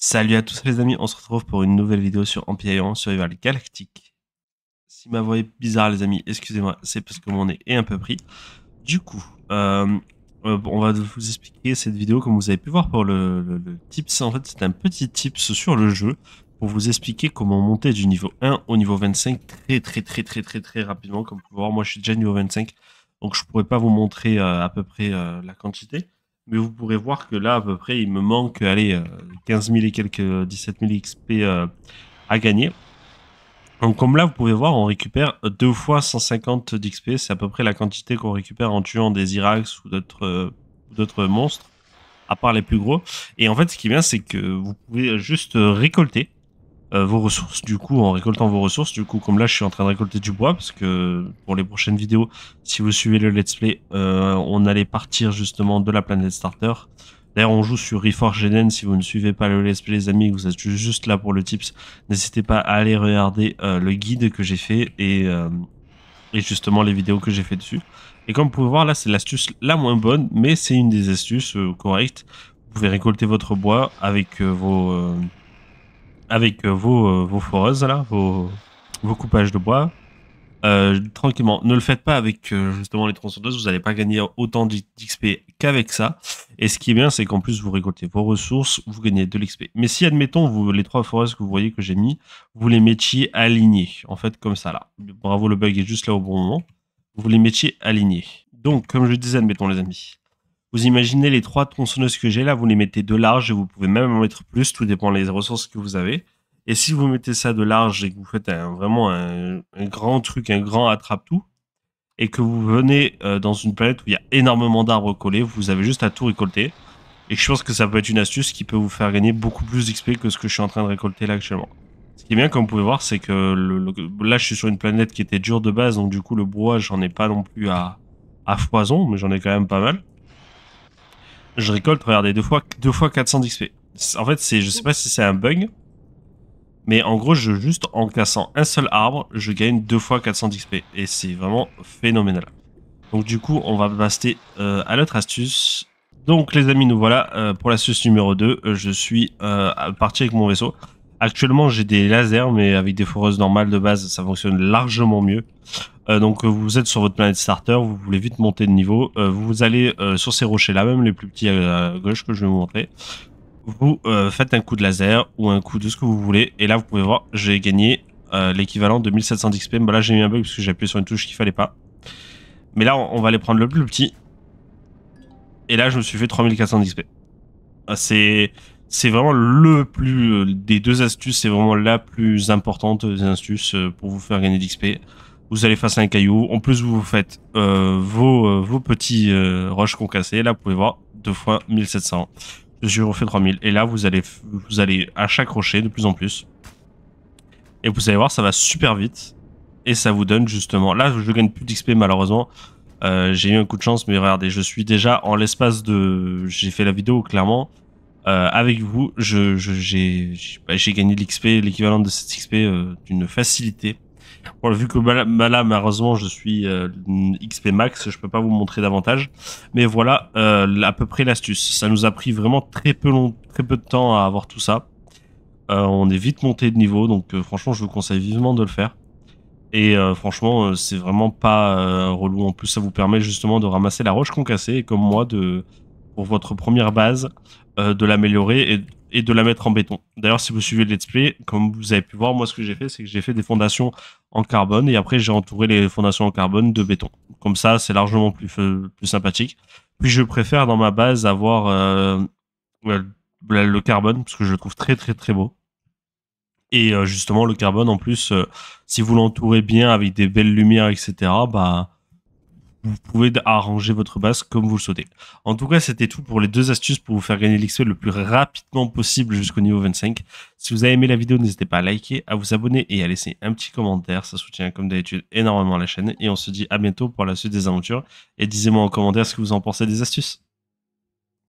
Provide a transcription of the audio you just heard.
Salut à tous les amis, on se retrouve pour une nouvelle vidéo sur Empire Survival Galactique. Si ma voix est bizarre les amis, excusez-moi, c'est parce que mon nez est un peu pris. Du coup, euh, euh, on va vous expliquer cette vidéo comme vous avez pu voir pour le, le, tips. En fait, c'est un petit tips sur le jeu pour vous expliquer comment monter du niveau 1 au niveau 25 très très très très très très rapidement. Comme vous pouvez voir, moi je suis déjà niveau 25, donc je pourrais pas vous montrer euh, à peu près la quantité mais vous pourrez voir que là, à peu près, il me manque, allez, 15 euh, 000 et quelques, 17 000 XP à gagner. Donc comme là, vous pouvez voir, on récupère deux fois 150 d'XP. C'est à peu près la quantité qu'on récupère en tuant des Irax ou d'autres euh, d'autres monstres, à part les plus gros. Et en fait, ce qui est bien, c'est que vous pouvez juste euh, récolter euh, vos ressources du coup en récoltant vos ressources du coup comme là je suis en train de récolter du bois parce que pour les prochaines vidéos si vous suivez le let's play euh, on allait partir justement de la planète starter d'ailleurs on joue sur Reforge si vous ne suivez pas le let's play les amis vous êtes juste là pour le tips n'hésitez pas à aller regarder euh, le guide que j'ai fait et, et justement les vidéos que j'ai fait dessus et comme vous pouvez voir là c'est l'astuce la moins bonne mais c'est une des astuces correctes vous pouvez récolter votre bois avec vos avec euh, vos, euh, vos foreuses, là, vos, coupages de bois, euh, tranquillement. Ne le faites pas avec justement les tronçonneuses, vous n'allez pas gagner autant d'XP qu'avec ça. Et ce qui est bien, c'est qu'en plus, vous récoltez vos ressources, vous gagnez de l'XP. Mais si, admettons, vous, les trois foreuses que vous voyez que j'ai mis, vous les mettiez alignés, en fait, comme ça, là. Bravo, le bug est juste là au bon moment. Vous les mettiez alignés. Donc, comme je disais, admettons, les amis, vous imaginez les trois tronçonneuses que j'ai là, vous les mettez de large et vous pouvez même en mettre plus, tout dépend des ressources que vous avez. Et si vous mettez ça de large et que vous faites vraiment un, grand truc, un grand attrape-tout, et que vous venez euh, dans une planète où il y a énormément d'arbres collés, vous avez juste à tout récolter. Et je pense que ça peut être une astuce qui peut vous faire gagner beaucoup plus d'XP que ce que je suis en train de récolter là actuellement. Ce qui est bien, comme vous pouvez voir, c'est que là, je suis sur une planète qui était dure de base, donc du coup, le bois, j'en ai pas non plus à, à foison, mais j'en ai quand même pas mal je récolte, regardez, deux fois, deux fois 400 d'XP. En fait, c'est, je sais pas si c'est un bug, mais en gros, je juste en cassant un seul arbre, je gagne deux fois 400 d'XP. Et c'est vraiment phénoménal. Donc du coup, on va passer euh, à l'autre astuce. Donc les amis, nous voilà euh, pour l'astuce numéro 2. Euh, je suis parti avec mon vaisseau. Actuellement, j'ai des lasers, mais avec des foreuses normales de base, ça fonctionne largement mieux. Euh, donc euh, vous êtes sur votre planète starter, vous voulez vite monter de niveau. Euh, vous allez sur ces rochers là, même les plus petits à, gauche que je vais vous montrer. Vous faites un coup de laser ou un coup de ce que vous voulez. Et là vous pouvez voir, j'ai gagné l'équivalent de 1700 XP. là j'ai mis un bug parce que j'ai appuyé sur une touche qu'il fallait pas. Mais là on, va aller prendre le plus petit. Et là je me suis fait 3400 XP. C'est c'est vraiment le plus des deux astuces, c'est vraiment la plus importante des astuces pour vous faire gagner d'XP. Vous allez face à un caillou. En plus, vous faites euh, vos, euh, vos petits euh, roches concassées, Là, vous pouvez voir deux fois 1700. Je refais 3000. Et là, vous allez, vous allez à chaque rocher de plus en plus. Et vous allez voir, ça va super vite. Et ça vous donne justement... Là, je gagne plus d'XP malheureusement. j'ai eu un coup de chance, mais regardez, je suis déjà en l'espace de... J'ai fait la vidéo, clairement. avec vous, j'ai je, bah, gagné l'XP, l'équivalent de cette XP d'une facilité. Bon, vu que mala malheureusement, je suis euh, XP max, je peux pas vous montrer davantage. Mais voilà euh, à peu près l'astuce. Ça nous a pris vraiment très peu, de temps à avoir tout ça. Euh, on est vite monté de niveau, donc franchement, je vous conseille vivement de le faire. Et franchement, c'est vraiment pas relou. En plus, ça vous permet justement de ramasser la roche concassée et comme moi de votre première base, euh, de l'améliorer et, de la mettre en béton. D'ailleurs, si vous suivez le let's play, comme vous avez pu voir, moi ce que j'ai fait, c'est que j'ai fait des fondations en carbone et après j'ai entouré les fondations en carbone de béton. Comme ça, c'est largement plus, euh, plus sympathique. Puis je préfère dans ma base avoir euh, le carbone parce que je le trouve très très très beau. Et justement, le carbone, en plus, si vous l'entourez bien avec des belles lumières, etc., bah, vous pouvez arranger votre base comme vous le souhaitez. En tout cas, c'était tout pour les deux astuces pour vous faire gagner l'XP le plus rapidement possible jusqu'au niveau 25. Si vous avez aimé la vidéo, n'hésitez pas à liker, à vous abonner et à laisser un petit commentaire. Ça soutient comme d'habitude énormément la chaîne. Et on se dit à bientôt pour la suite des aventures. Et disez-moi en commentaire ce que vous en pensez des astuces.